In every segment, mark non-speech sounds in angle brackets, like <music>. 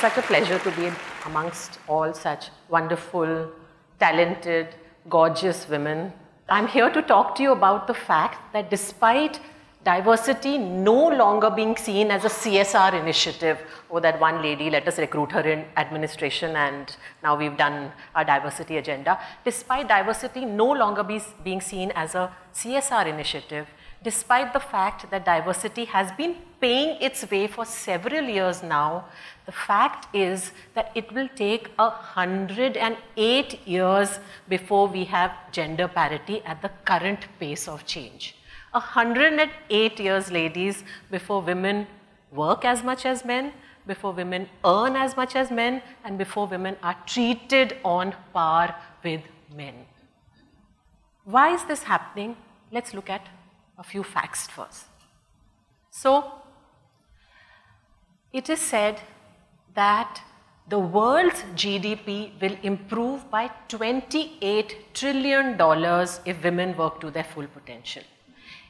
such a pleasure to be amongst all such wonderful, talented, gorgeous women. I'm here to talk to you about the fact that despite diversity no longer being seen as a CSR initiative, oh that one lady, let us recruit her in administration and now we've done our diversity agenda. Despite diversity no longer be, being seen as a CSR initiative, despite the fact that diversity has been paying its way for several years now, the fact is that it will take 108 years before we have gender parity at the current pace of change. 108 years, ladies, before women work as much as men, before women earn as much as men, and before women are treated on par with men. Why is this happening? Let's look at a few facts first. So, it is said that the world's GDP will improve by $28 trillion if women work to their full potential.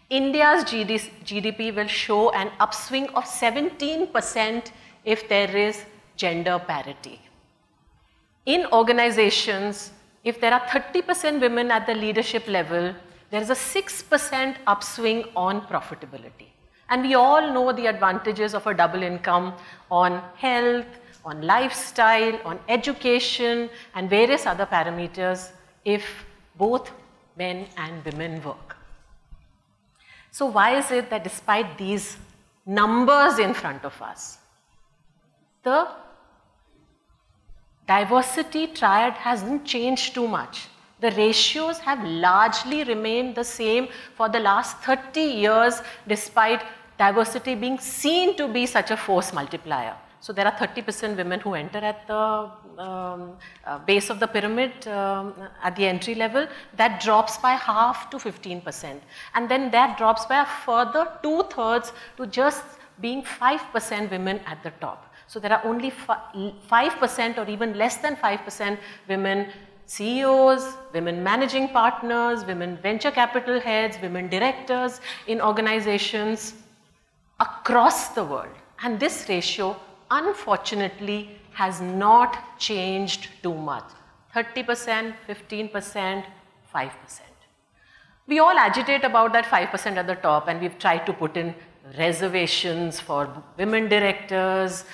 India's GDP will show an upswing of 17% if there is gender parity. In organizations, if there are 30% women at the leadership level, there is a 6% upswing on profitability. And we all know the advantages of a double income on health, on lifestyle, on education, and various other parameters if both men and women work. So, why is it that despite these numbers in front of us, the diversity triad hasn't changed too much? The ratios have largely remained the same for the last 30 years despite diversity being seen to be such a force multiplier. So there are 30% women who enter at the um, uh, base of the pyramid um, at the entry level. That drops by half to 15%. And then that drops by a further two thirds to just being 5% women at the top. So there are only 5% or even less than 5% women CEOs, women managing partners, women venture capital heads, women directors in organizations across the world. And this ratio, unfortunately, has not changed too much. 30%, 15%, 5%. We all agitate about that 5% at the top and we've tried to put in reservations for women directors,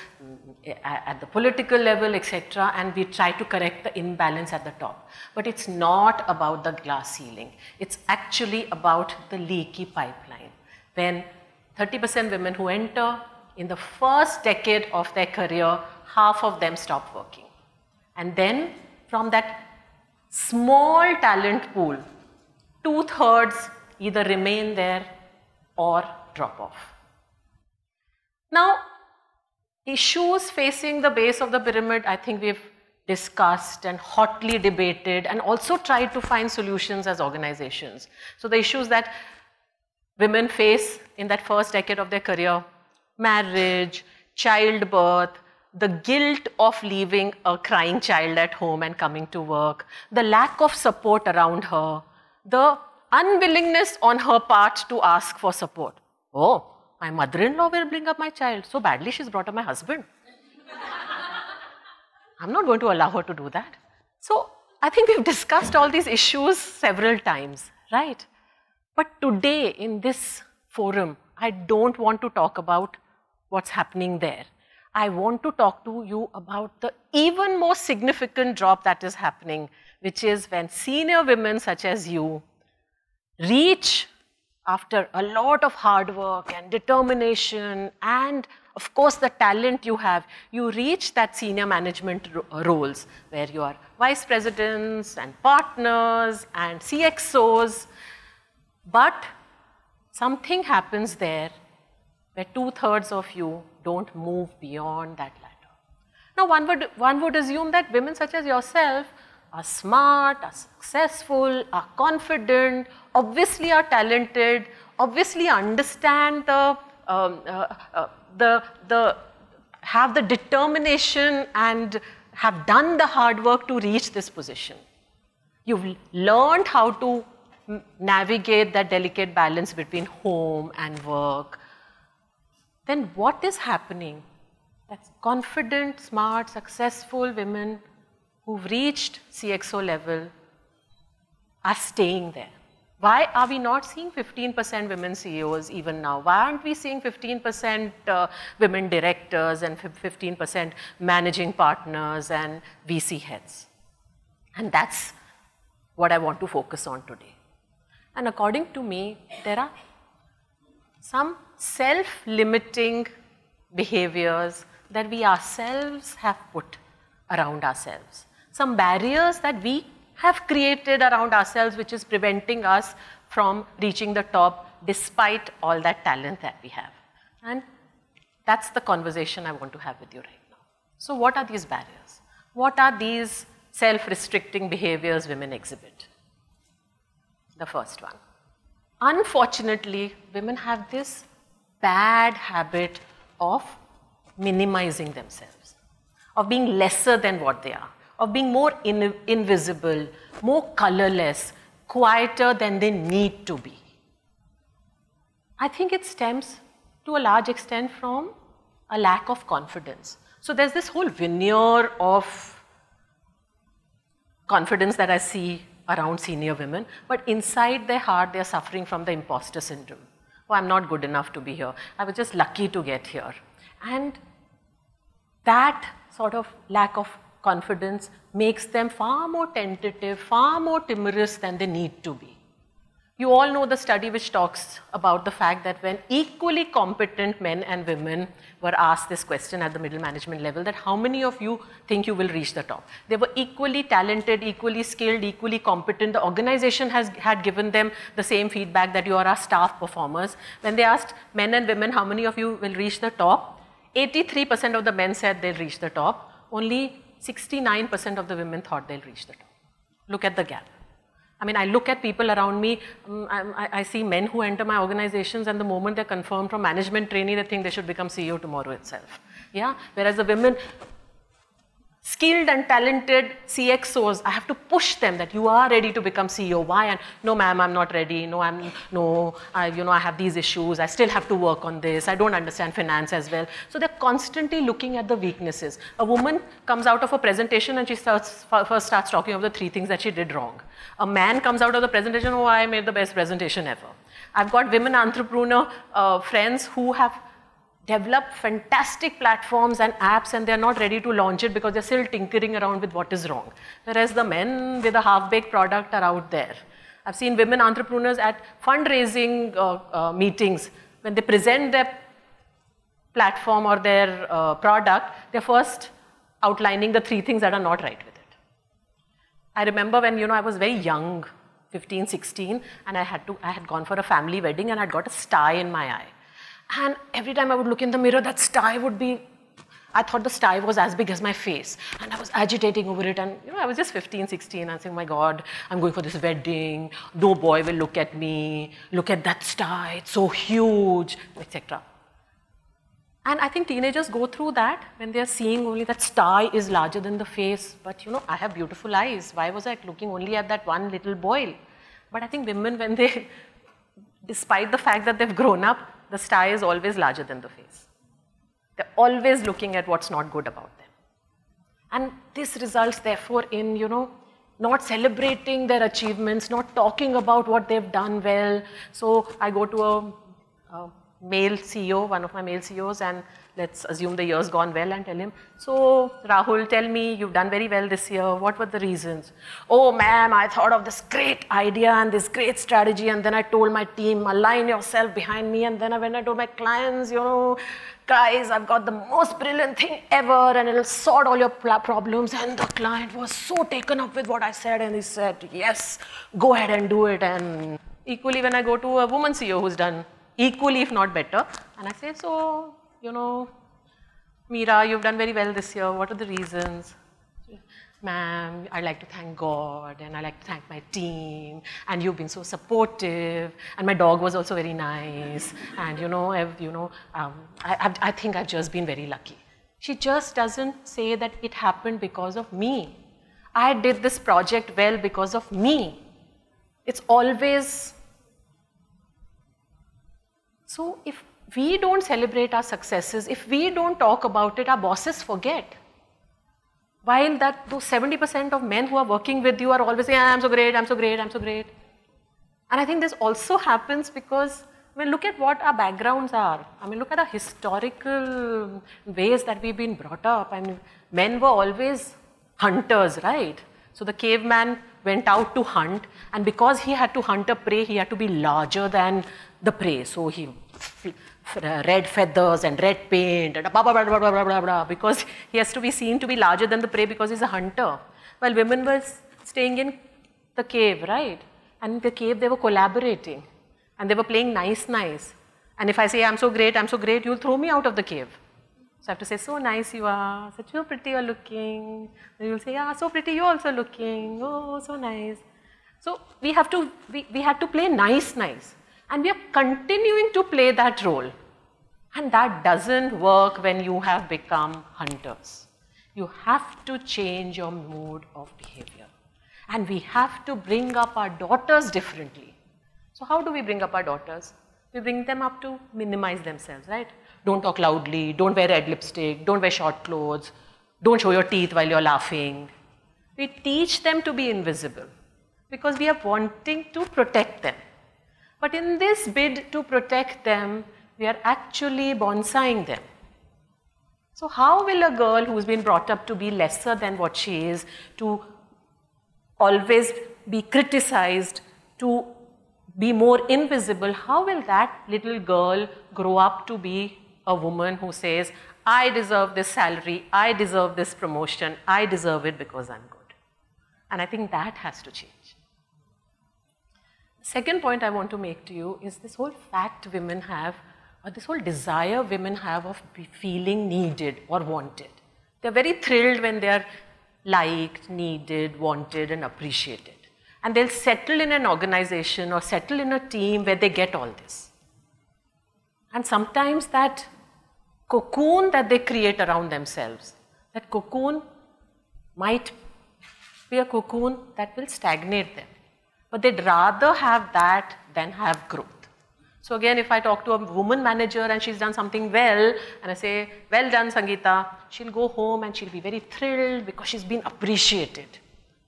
at the political level, etc., and we try to correct the imbalance at the top. But it's not about the glass ceiling. It's actually about the leaky pipeline. When 30% women who enter in the first decade of their career, half of them stop working. And then from that small talent pool, two thirds either remain there or drop off. Now, Issues facing the base of the pyramid, I think we've discussed and hotly debated and also tried to find solutions as organizations. So the issues that women face in that first decade of their career, marriage, childbirth, the guilt of leaving a crying child at home and coming to work, the lack of support around her, the unwillingness on her part to ask for support. Oh, my mother-in-law will bring up my child. So badly she's brought up my husband. I'm not going to allow her to do that. So I think we've discussed all these issues several times, right? But today in this forum, I don't want to talk about what's happening there. I want to talk to you about the even more significant drop that is happening, which is when senior women such as you reach after a lot of hard work and determination and of course the talent you have, you reach that senior management ro uh, roles where you are vice presidents and partners and CXOs. But something happens there where two thirds of you don't move beyond that ladder. Now one would, one would assume that women such as yourself are smart, are successful, are confident, obviously are talented, obviously understand the, um, uh, uh, the, the, have the determination and have done the hard work to reach this position. You've learned how to navigate that delicate balance between home and work. Then what is happening? That's confident, smart, successful women who've reached CXO level are staying there. Why are we not seeing 15% women CEOs even now? Why aren't we seeing 15% uh, women directors and 15% managing partners and VC heads? And that's what I want to focus on today. And according to me, there are some self-limiting behaviors that we ourselves have put around ourselves. Some barriers that we have created around ourselves which is preventing us from reaching the top despite all that talent that we have. And that's the conversation I want to have with you right now. So what are these barriers? What are these self-restricting behaviors women exhibit? The first one. Unfortunately, women have this bad habit of minimizing themselves, of being lesser than what they are of being more in invisible, more colorless, quieter than they need to be. I think it stems to a large extent from a lack of confidence. So there's this whole veneer of confidence that I see around senior women, but inside their heart they're suffering from the imposter syndrome. Oh, I'm not good enough to be here. I was just lucky to get here. And that sort of lack of confidence makes them far more tentative, far more timorous than they need to be. You all know the study which talks about the fact that when equally competent men and women were asked this question at the middle management level that how many of you think you will reach the top? They were equally talented, equally skilled, equally competent. The organization has had given them the same feedback that you are our staff performers. When they asked men and women how many of you will reach the top, 83% of the men said they'll reach the top. Only 69% of the women thought they'll reach the top. Look at the gap. I mean, I look at people around me, um, I, I, see men who enter my organizations and the moment they're confirmed from management trainee, they think they should become CEO tomorrow itself. Yeah, whereas the women, skilled and talented CXOs, I have to push them that you are ready to become CEO. Why? And no, ma'am, I'm not ready. No, I'm no. I, you know, I have these issues. I still have to work on this. I don't understand finance as well. So they're constantly looking at the weaknesses. A woman comes out of a presentation and she starts first starts talking of the three things that she did wrong. A man comes out of the presentation, oh, I made the best presentation ever. I've got women entrepreneur uh, friends who have develop fantastic platforms and apps and they're not ready to launch it because they're still tinkering around with what is wrong. Whereas the men with a half-baked product are out there. I've seen women entrepreneurs at fundraising uh, uh, meetings when they present their platform or their uh, product, they're first outlining the three things that are not right with it. I remember when, you know, I was very young, 15, 16, and I had to, I had gone for a family wedding and I'd got a sty in my eye. And every time I would look in the mirror, that sty would be, I thought the sty was as big as my face. And I was agitating over it. And, you know, I was just 15, 16. I saying, oh my God, I'm going for this wedding. No boy will look at me. Look at that sty. It's so huge, etc. And I think teenagers go through that when they're seeing only that sty is larger than the face. But, you know, I have beautiful eyes. Why was I looking only at that one little boil? But I think women, when they, <laughs> despite the fact that they've grown up, the sty is always larger than the face. They're always looking at what's not good about them. And this results therefore in, you know, not celebrating their achievements, not talking about what they've done well. So I go to a, a male CEO, one of my male CEOs, and let's assume the year's gone well and tell him, so Rahul, tell me, you've done very well this year. What were the reasons? Oh, ma'am, I thought of this great idea and this great strategy. And then I told my team, align yourself behind me. And then when I told my clients, you know, guys, I've got the most brilliant thing ever and it'll sort all your problems. And the client was so taken up with what I said. And he said, yes, go ahead and do it. And equally, when I go to a woman CEO who's done equally, if not better, and I say, so you know, Mira, you've done very well this year. What are the reasons? Ma'am, I'd like to thank God and I'd like to thank my team and you've been so supportive and my dog was also very nice and you know, I've, you know, um, I, I think I've just been very lucky. She just doesn't say that it happened because of me. I did this project well because of me. It's always so if we don't celebrate our successes, if we don't talk about it, our bosses forget. While that those 70% of men who are working with you are always saying, ah, I'm so great, I'm so great, I'm so great. And I think this also happens because I mean, look at what our backgrounds are. I mean, look at our historical ways that we've been brought up. I mean, men were always hunters, right? So the caveman went out to hunt, and because he had to hunt a prey, he had to be larger than the prey. So he red feathers and red paint and blah, blah, blah, blah, blah, blah, blah, because he has to be seen to be larger than the prey because he's a hunter. While women were staying in the cave, right? And in the cave, they were collaborating and they were playing nice, nice. And if I say, I'm so great, I'm so great, you'll throw me out of the cave. So I have to say, so nice you are, such so pretty you're looking. And you'll say, yeah, so pretty you're also looking, oh, so nice. So we have to, we, we had to play nice, nice and we are continuing to play that role. And that doesn't work when you have become hunters. You have to change your mode of behavior. And we have to bring up our daughters differently. So how do we bring up our daughters? We bring them up to minimize themselves, right? Don't talk loudly, don't wear red lipstick, don't wear short clothes, don't show your teeth while you're laughing. We teach them to be invisible because we are wanting to protect them. But in this bid to protect them, we are actually bonsaiing them. So how will a girl who's been brought up to be lesser than what she is, to always be criticized, to be more invisible, how will that little girl grow up to be a woman who says, I deserve this salary, I deserve this promotion, I deserve it because I'm good. And I think that has to change second point I want to make to you is this whole fact women have, or this whole desire women have of feeling needed or wanted. They're very thrilled when they're liked, needed, wanted, and appreciated. And they'll settle in an organization or settle in a team where they get all this. And sometimes that cocoon that they create around themselves, that cocoon might be a cocoon that will stagnate them but they'd rather have that than have growth. So again, if I talk to a woman manager and she's done something well, and I say, well done, Sangeeta, she'll go home and she'll be very thrilled because she's been appreciated,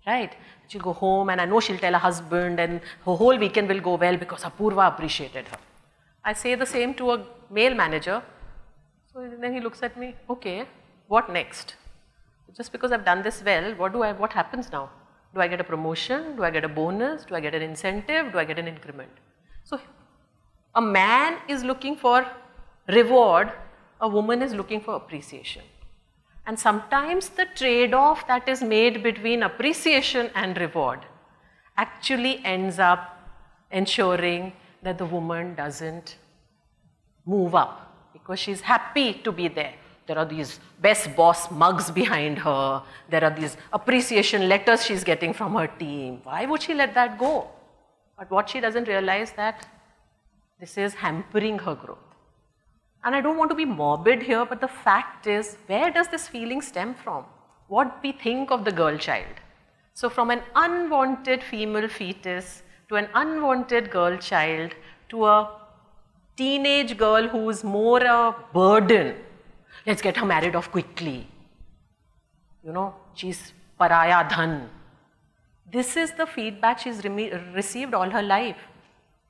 right? She'll go home and I know she'll tell her husband and her whole weekend will go well because Apurva appreciated her. I say the same to a male manager. So then he looks at me, okay, what next? Just because I've done this well, what do I, what happens now? Do I get a promotion? Do I get a bonus? Do I get an incentive? Do I get an increment? So a man is looking for reward, a woman is looking for appreciation. And sometimes the trade-off that is made between appreciation and reward actually ends up ensuring that the woman doesn't move up because she's happy to be there. There are these best boss mugs behind her. There are these appreciation letters she's getting from her team. Why would she let that go? But what she doesn't realize that this is hampering her growth. And I don't want to be morbid here, but the fact is, where does this feeling stem from? What we think of the girl child. So from an unwanted female fetus to an unwanted girl child to a teenage girl who is more a burden let's get her married off quickly. You know, she's paraya dhan. This is the feedback she's re received all her life.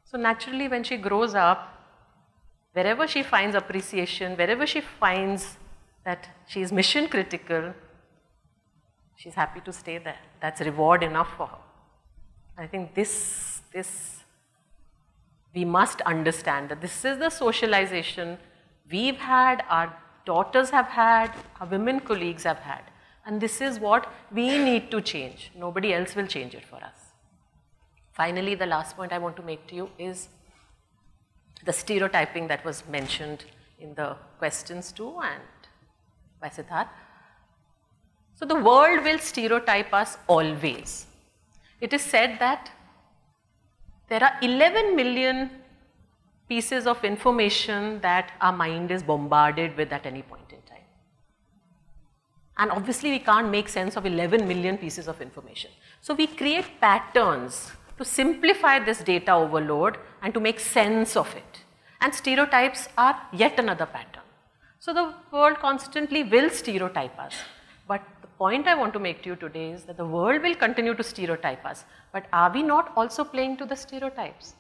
So naturally when she grows up, wherever she finds appreciation, wherever she finds that she is mission critical, she's happy to stay there. That's reward enough for her. I think this, this, we must understand that this is the socialization we've had, our daughters have had, our women colleagues have had. And this is what we need to change. Nobody else will change it for us. Finally, the last point I want to make to you is the stereotyping that was mentioned in the questions too and by Siddharth. So the world will stereotype us always. It is said that there are 11 million pieces of information that our mind is bombarded with at any point in time. And obviously we can't make sense of 11 million pieces of information. So we create patterns to simplify this data overload and to make sense of it. And stereotypes are yet another pattern. So the world constantly will stereotype us. But the point I want to make to you today is that the world will continue to stereotype us. But are we not also playing to the stereotypes?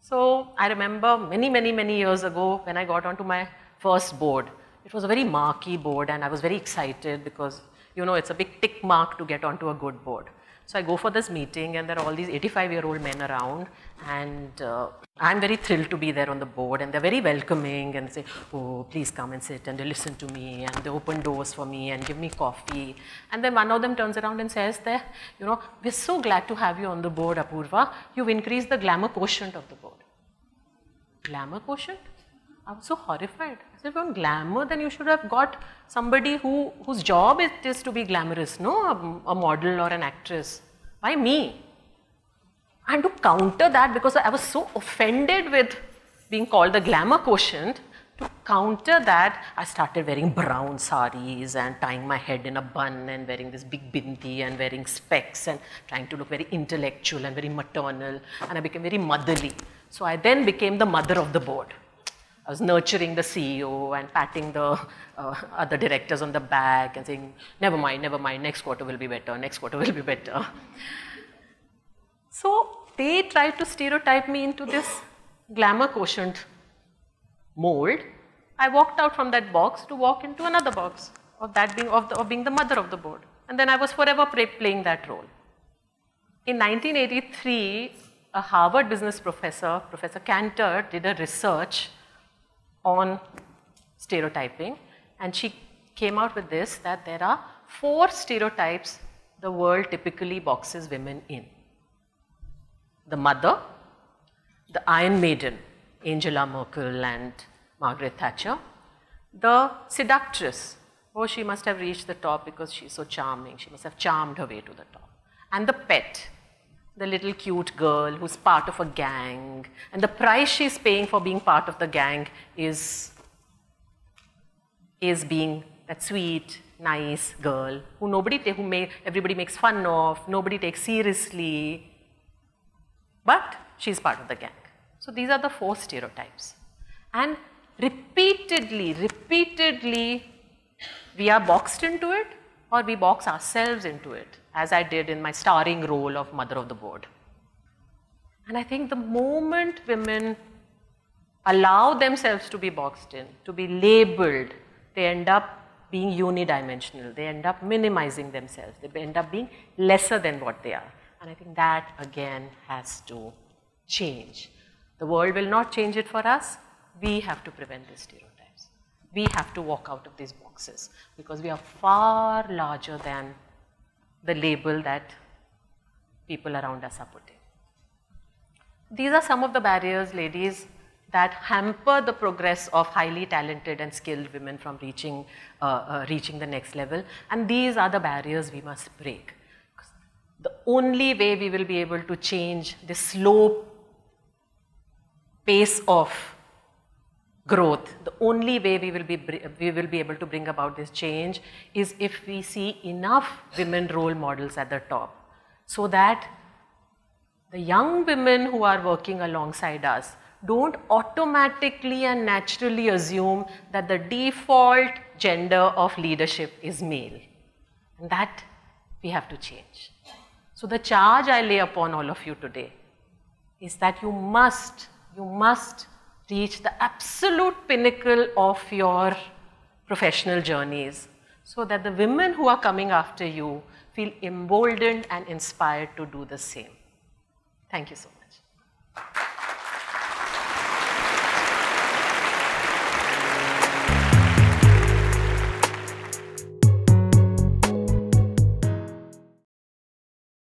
So I remember many, many, many years ago when I got onto my first board. It was a very marquee board and I was very excited because, you know, it's a big tick mark to get onto a good board. So I go for this meeting and there are all these 85 year old men around and uh, I'm very thrilled to be there on the board and they're very welcoming and say, oh, please come and sit and they listen to me and they open doors for me and give me coffee. And then one of them turns around and says there, you know, we're so glad to have you on the board, Apurva. You've increased the glamour quotient of the board. Glamour quotient? I was so horrified. I said, from glamour, then you should have got somebody who, whose job it is to be glamorous, no? A, a model or an actress. Why me? And to counter that, because I was so offended with being called the glamour quotient, to counter that, I started wearing brown saris and tying my head in a bun and wearing this big bindi and wearing specs and trying to look very intellectual and very maternal and I became very motherly. So I then became the mother of the board. I was nurturing the CEO and patting the uh, other directors on the back and saying, never mind, never mind, next quarter will be better, next quarter will be better. So they tried to stereotype me into this glamour quotient mold. I walked out from that box to walk into another box of that being, of, the, of being the mother of the board. And then I was forever playing that role. In 1983, a Harvard business professor, Professor Cantor, did a research on stereotyping and she came out with this that there are four stereotypes the world typically boxes women in. The mother, the Iron Maiden, Angela Merkel and Margaret Thatcher, the seductress, oh she must have reached the top because she's so charming, she must have charmed her way to the top, and the pet, the little cute girl who's part of a gang, and the price she's paying for being part of the gang is, is being that sweet, nice girl who nobody who may, everybody makes fun of, nobody takes seriously, but she's part of the gang. So these are the four stereotypes. And repeatedly, repeatedly, we are boxed into it or we box ourselves into it, as I did in my starring role of mother of the board. And I think the moment women allow themselves to be boxed in, to be labeled, they end up being unidimensional, they end up minimizing themselves, they end up being lesser than what they are. And I think that again has to change. The world will not change it for us, we have to prevent this stereotype we have to walk out of these boxes because we are far larger than the label that people around us are putting. These are some of the barriers, ladies, that hamper the progress of highly talented and skilled women from reaching, uh, uh, reaching the next level. And these are the barriers we must break. The only way we will be able to change the slow pace of growth. The only way we will be we will be able to bring about this change is if we see enough women role models at the top so that the young women who are working alongside us don't automatically and naturally assume that the default gender of leadership is male. And that we have to change. So the charge I lay upon all of you today is that you must, you must reach the absolute pinnacle of your professional journeys so that the women who are coming after you feel emboldened and inspired to do the same. Thank you so much.